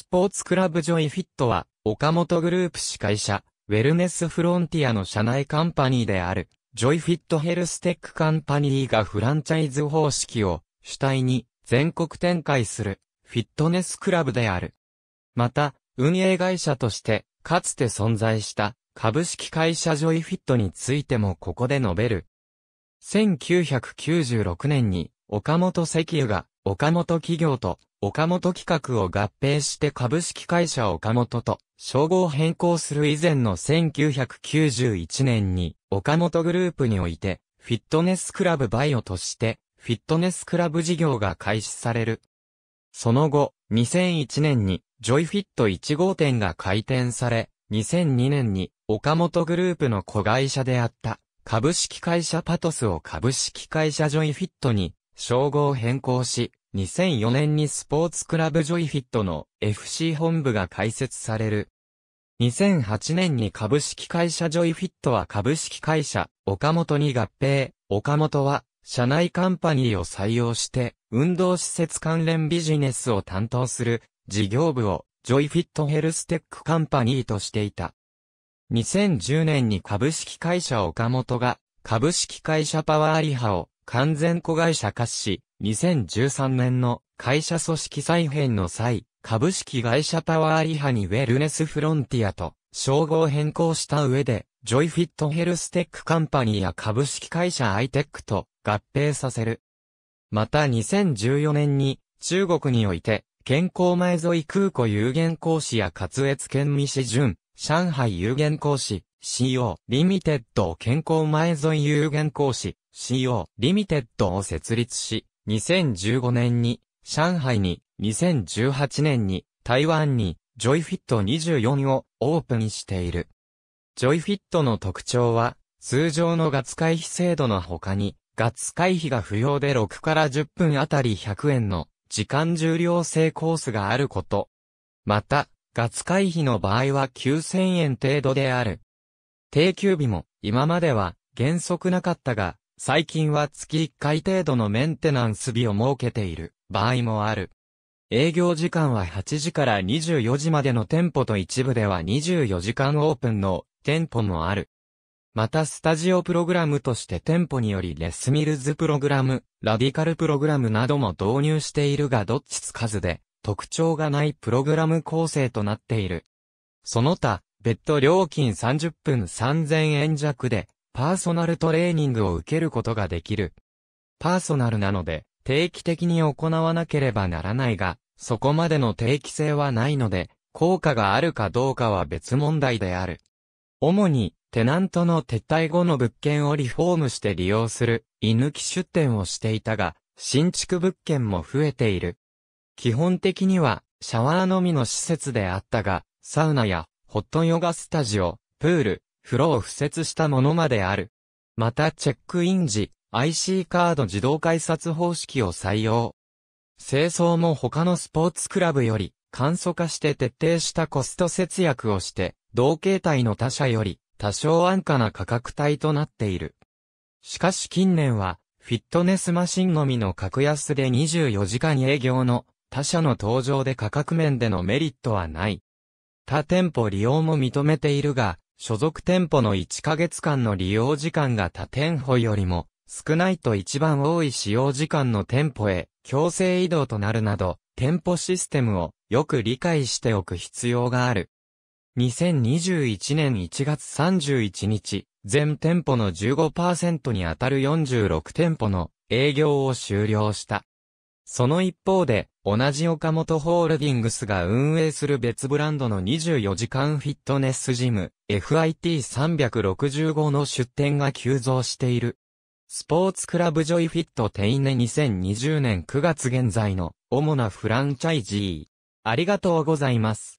スポーツクラブジョイフィットは、岡本グループ司会者、ウェルネスフロンティアの社内カンパニーである、ジョイフィットヘルステックカンパニーがフランチャイズ方式を主体に全国展開するフィットネスクラブである。また、運営会社としてかつて存在した株式会社ジョイフィットについてもここで述べる。1996年に岡本石油が岡本企業と岡本企画を合併して株式会社岡本と称号変更する以前の1991年に岡本グループにおいてフィットネスクラブバイオとしてフィットネスクラブ事業が開始される。その後、2001年にジョイフィット1号店が開店され、2002年に岡本グループの子会社であった株式会社パトスを株式会社ジョイフィットに称号変更し、2004年にスポーツクラブジョイフィットの FC 本部が開設される。2008年に株式会社ジョイフィットは株式会社岡本に合併、岡本は社内カンパニーを採用して運動施設関連ビジネスを担当する事業部をジョイフィットヘルステックカンパニーとしていた。2010年に株式会社岡本が株式会社パワーリハを完全子会社化し、2013年の会社組織再編の際、株式会社パワーリハにウェルネスフロンティアと称号変更した上で、ジョイフィットヘルステックカンパニーや株式会社アイテックと合併させる。また2014年に中国において健康前沿い空港有限講師や滑越県西市準、上海有限講師、CO、リミテッドを健康前沿い有限講師、CO、リミテッドを設立し、2015年に上海に、2018年に台湾にジョイフィット24をオープンしている。ジョイフィットの特徴は、通常のガツ回避制度の他に、ガツ回避が不要で6から10分あたり100円の時間重量制コースがあること。また、ガツ回避の場合は9000円程度である。定休日も今までは原則なかったが、最近は月1回程度のメンテナンス日を設けている場合もある。営業時間は8時から24時までの店舗と一部では24時間オープンの店舗もある。またスタジオプログラムとして店舗によりレスミルズプログラム、ラディカルプログラムなども導入しているがどっちつかずで特徴がないプログラム構成となっている。その他、別途料金30分3000円弱で、パーソナルトレーニングを受けることができる。パーソナルなので、定期的に行わなければならないが、そこまでの定期性はないので、効果があるかどうかは別問題である。主に、テナントの撤退後の物件をリフォームして利用する、居抜き出店をしていたが、新築物件も増えている。基本的には、シャワーのみの施設であったが、サウナや、ホットヨガスタジオ、プール、風呂を付設したものまである。またチェックイン時、IC カード自動改札方式を採用。清掃も他のスポーツクラブより簡素化して徹底したコスト節約をして、同形態の他社より多少安価な価格帯となっている。しかし近年は、フィットネスマシンのみの格安で24時間営業の他社の登場で価格面でのメリットはない。他店舗利用も認めているが、所属店舗の1ヶ月間の利用時間が他店舗よりも少ないと一番多い使用時間の店舗へ強制移動となるなど、店舗システムをよく理解しておく必要がある。2021年1月31日、全店舗の15%にあたる46店舗の営業を終了した。その一方で、同じ岡本ホールディングスが運営する別ブランドの24時間フィットネスジム、FIT365 の出店が急増している。スポーツクラブジョイフィットテイネ2020年9月現在の主なフランチャイジー。ありがとうございます。